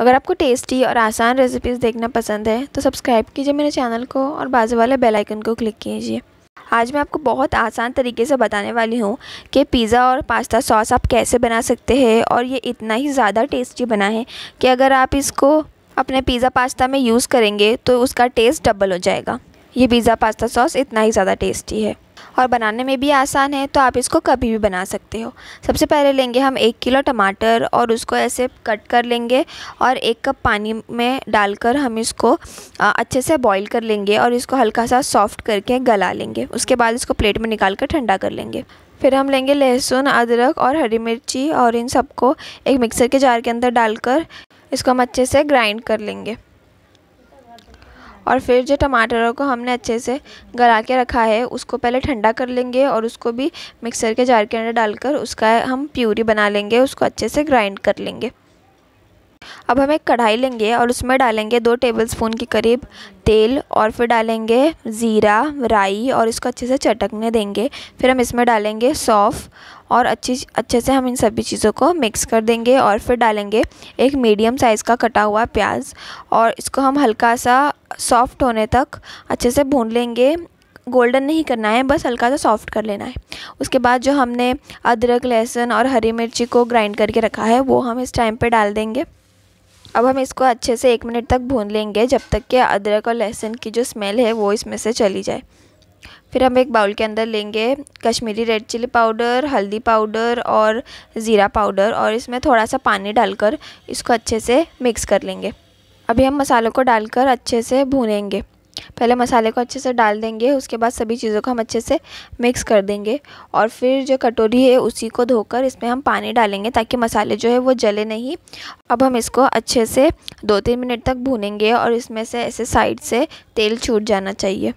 अगर आपको टेस्टी और आसान रेसिपीज़ देखना पसंद है तो सब्सक्राइब कीजिए मेरे चैनल को और बाजू वाले बेल आइकन को क्लिक कीजिए आज मैं आपको बहुत आसान तरीके से बताने वाली हूँ कि पिज़्ज़ा और पास्ता सॉस आप कैसे बना सकते हैं और ये इतना ही ज़्यादा टेस्टी बना है कि अगर आप इसको अपने पिज़्ज़ा पास्ता में यूज़ करेंगे तो उसका टेस्ट डबल हो जाएगा ये पिज़्ज़ा पास्ता सॉस इतना ही ज़्यादा टेस्टी है और बनाने में भी आसान है तो आप इसको कभी भी बना सकते हो सबसे पहले लेंगे हम एक किलो टमाटर और उसको ऐसे कट कर लेंगे और एक कप पानी में डालकर हम इसको अच्छे से बॉईल कर लेंगे और इसको हल्का सा सॉफ्ट करके गला लेंगे उसके बाद इसको प्लेट में निकाल कर ठंडा कर लेंगे फिर हम लेंगे लहसुन अदरक और हरी मिर्ची और इन सबको एक मिक्सर के जार के अंदर डालकर इसको हम अच्छे से ग्राइंड कर लेंगे और फिर जो टमाटरों को हमने अच्छे से गला के रखा है उसको पहले ठंडा कर लेंगे और उसको भी मिक्सर के जार के अंदर डालकर उसका हम प्यूरी बना लेंगे उसको अच्छे से ग्राइंड कर लेंगे अब हम एक कढ़ाई लेंगे और उसमें डालेंगे दो टेबल स्पून के करीब तेल और फिर डालेंगे ज़ीरा राई और इसको अच्छे से चटकने देंगे फिर हम इसमें डालेंगे सौफ़ और अच्छी अच्छे से हम इन सभी चीज़ों को मिक्स कर देंगे और फिर डालेंगे एक मीडियम साइज़ का कटा हुआ प्याज और इसको हम हल्का सा सॉफ्ट होने तक अच्छे से भून लेंगे गोल्डन नहीं करना है बस हल्का सा सॉफ्ट कर लेना है उसके बाद जो हमने अदरक लहसुन और हरी मिर्ची को ग्राइंड करके रखा है वो हम इस टाइम पे डाल देंगे अब हम इसको अच्छे से एक मिनट तक भून लेंगे जब तक कि अदरक और लहसुन की जो स्मेल है वो इसमें से चली जाए फिर हम एक बाउल के अंदर लेंगे कश्मीरी रेड चिली पाउडर हल्दी पाउडर और ज़ीरा पाउडर और इसमें थोड़ा सा पानी डालकर इसको अच्छे से मिक्स कर लेंगे अभी हम मसालों को डालकर अच्छे से भूनेंगे पहले मसाले को अच्छे से डाल देंगे उसके बाद सभी चीज़ों को हम अच्छे से मिक्स कर देंगे और फिर जो कटोरी है उसी को धोकर इसमें हम पानी डालेंगे ताकि मसाले जो है वो जले नहीं अब हम इसको अच्छे से दो तीन मिनट तक भूनेंगे और इसमें से ऐसे साइड से तेल छूट जाना चाहिए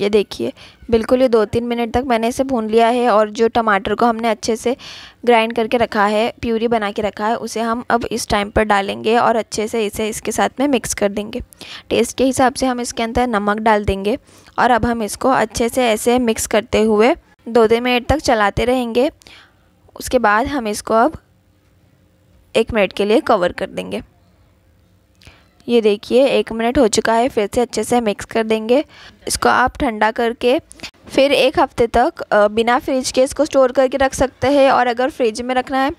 ये देखिए बिल्कुल ये दो तीन मिनट तक मैंने इसे भून लिया है और जो टमाटर को हमने अच्छे से ग्राइंड करके रखा है प्यूरी बना के रखा है उसे हम अब इस टाइम पर डालेंगे और अच्छे से इसे इसके साथ में मिक्स कर देंगे टेस्ट के हिसाब से हम इसके अंदर नमक डाल देंगे और अब हम इसको अच्छे से ऐसे मिक्स करते हुए दो तीन मिनट तक चलाते रहेंगे उसके बाद हम इसको अब एक मिनट के लिए कवर कर देंगे ये देखिए एक मिनट हो चुका है फिर से अच्छे से मिक्स कर देंगे इसको आप ठंडा करके फिर एक हफ्ते तक बिना फ्रिज के इसको स्टोर करके रख सकते हैं और अगर फ्रिज में रखना है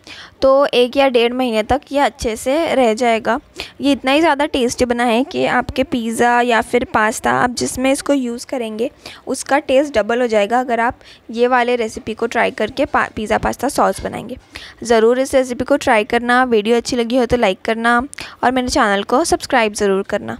तो एक या डेढ़ महीने तक ये अच्छे से रह जाएगा ये इतना ही ज़्यादा टेस्टी बना है कि आपके पिज़्ज़ा या फिर पास्ता आप जिसमें इसको यूज़ करेंगे उसका टेस्ट डबल हो जाएगा अगर आप ये वाले रेसिपी को ट्राई करके पा, पिज़्ज़ा पास्ता सॉस बनाएंगे ज़रूर इस रेसिपी को ट्राई करना वीडियो अच्छी लगी हो तो लाइक करना और मेरे चैनल को सब्सक्राइब ज़रूर करना